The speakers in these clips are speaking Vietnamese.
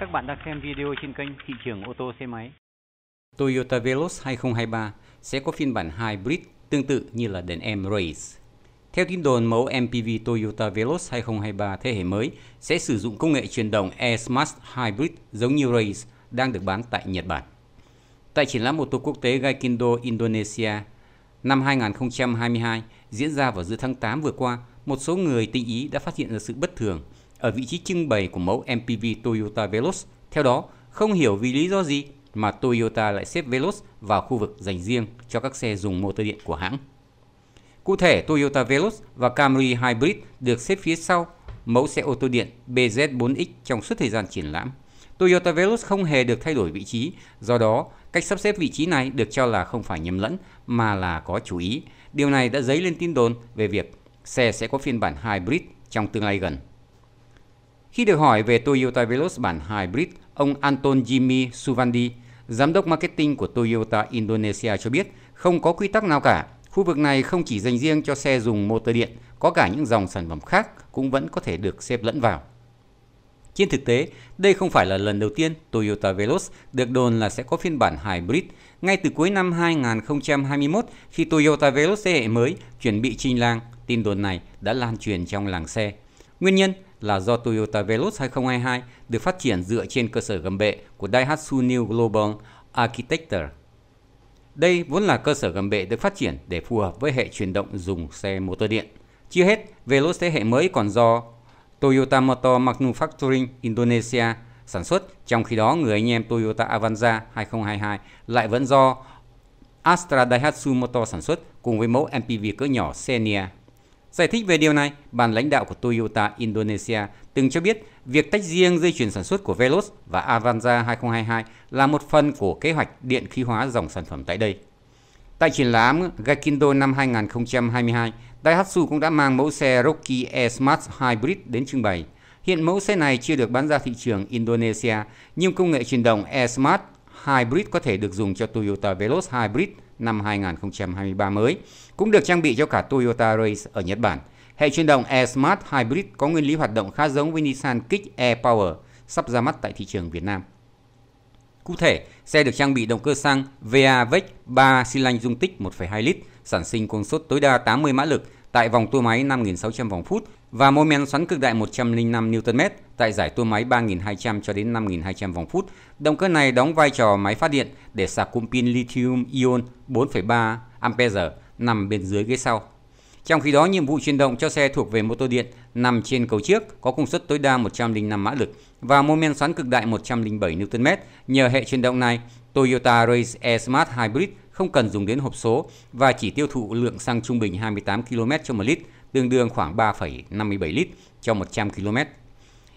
Các bạn đang xem video trên kênh Thị trường ô tô xe máy. Toyota Veloz 2023 sẽ có phiên bản hybrid tương tự như là đèn em Race. Theo tin đồn, mẫu MPV Toyota Veloz 2023 thế hệ mới sẽ sử dụng công nghệ truyền động e-smart hybrid giống như Race đang được bán tại Nhật Bản. Tại triển lãm ô tô quốc tế Gaikindo Indonesia năm 2022 diễn ra vào giữa tháng 8 vừa qua, một số người tinh ý đã phát hiện ra sự bất thường ở vị trí trưng bày của mẫu MPV Toyota Veloz. Theo đó, không hiểu vì lý do gì mà Toyota lại xếp Veloz vào khu vực dành riêng cho các xe dùng motor điện của hãng. Cụ thể, Toyota Veloz và Camry Hybrid được xếp phía sau mẫu xe ô tô điện BZ4X trong suốt thời gian triển lãm. Toyota Veloz không hề được thay đổi vị trí, do đó cách sắp xếp vị trí này được cho là không phải nhầm lẫn mà là có chú ý. Điều này đã dấy lên tin đồn về việc xe sẽ có phiên bản hybrid trong tương lai gần. Khi được hỏi về Toyota Veloz bản Hybrid, ông Anton Jimmy Suvandi, giám đốc marketing của Toyota Indonesia cho biết không có quy tắc nào cả. Khu vực này không chỉ dành riêng cho xe dùng motor điện, có cả những dòng sản phẩm khác cũng vẫn có thể được xếp lẫn vào. Trên thực tế, đây không phải là lần đầu tiên Toyota Veloz được đồn là sẽ có phiên bản hybrid. Ngay từ cuối năm 2021, khi Toyota Veloz thế hệ mới chuẩn bị trình làng, tin đồn này đã lan truyền trong làng xe. Nguyên nhân là do Toyota Veloz 2022 được phát triển dựa trên cơ sở gầm bệ của Daihatsu New Global Architecture. Đây vốn là cơ sở gầm bệ được phát triển để phù hợp với hệ truyền động dùng xe motor điện. Chưa hết, Veloz thế hệ mới còn do Toyota Motor Manufacturing Indonesia sản xuất, trong khi đó người anh em Toyota Avanza 2022 lại vẫn do Astra Daihatsu Motor sản xuất cùng với mẫu MPV cỡ nhỏ Xenia Giải thích về điều này, ban lãnh đạo của Toyota Indonesia từng cho biết việc tách riêng dây chuyền sản xuất của Veloz và Avanza 2022 là một phần của kế hoạch điện khí hóa dòng sản phẩm tại đây. Tại triển lãm Gakindo năm 2022, Daihatsu cũng đã mang mẫu xe Rocky Air Smart Hybrid đến trưng bày. Hiện mẫu xe này chưa được bán ra thị trường Indonesia, nhưng công nghệ truyền động Air Smart Hybrid có thể được dùng cho Toyota Veloz Hybrid năm 2023 mới, cũng được trang bị cho cả Toyota Race ở Nhật Bản. Hệ truyền động e-Smart Hybrid có nguyên lý hoạt động khá giống với Nissan Kicks e-Power sắp ra mắt tại thị trường Việt Nam. Cụ thể, xe được trang bị động cơ xăng VAVEC 3 xi lanh dung tích 1,2 lít, sản sinh công suất tối đa 80 mã lực tại vòng tua máy 5.600 vòng phút và mô men xoắn cực đại 105 Nm tại giải tua máy 3.200 cho đến 5.200 vòng phút. Động cơ này đóng vai trò máy phát điện để sạc cụm pin lithium ion 4,3 Ah nằm bên dưới ghế sau. Trong khi đó, nhiệm vụ chuyển động cho xe thuộc về mô tô điện nằm trên cầu trước có công suất tối đa 105 mã lực và mô men xoắn cực đại 107 Nm. Nhờ hệ chuyển động này, Toyota Race e-Smart Hybrid không cần dùng đến hộp số và chỉ tiêu thụ lượng xăng trung bình 28 km cho 1 lít, tương đương khoảng 3,57 lít cho 100 km.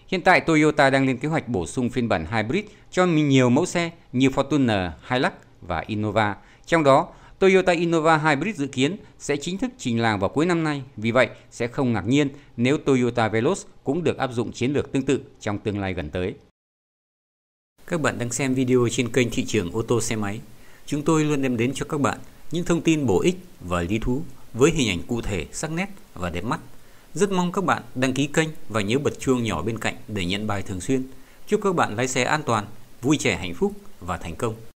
Hiện tại Toyota đang lên kế hoạch bổ sung phiên bản hybrid cho nhiều mẫu xe như Fortuner, Hilux và Innova. Trong đó, Toyota Innova Hybrid dự kiến sẽ chính thức trình làng vào cuối năm nay, vì vậy sẽ không ngạc nhiên nếu Toyota Veloz cũng được áp dụng chiến lược tương tự trong tương lai gần tới. Các bạn đang xem video trên kênh thị trường ô tô xe máy chúng tôi luôn đem đến cho các bạn những thông tin bổ ích và lý thú với hình ảnh cụ thể, sắc nét và đẹp mắt. Rất mong các bạn đăng ký kênh và nhớ bật chuông nhỏ bên cạnh để nhận bài thường xuyên. Chúc các bạn lái xe an toàn, vui trẻ hạnh phúc và thành công.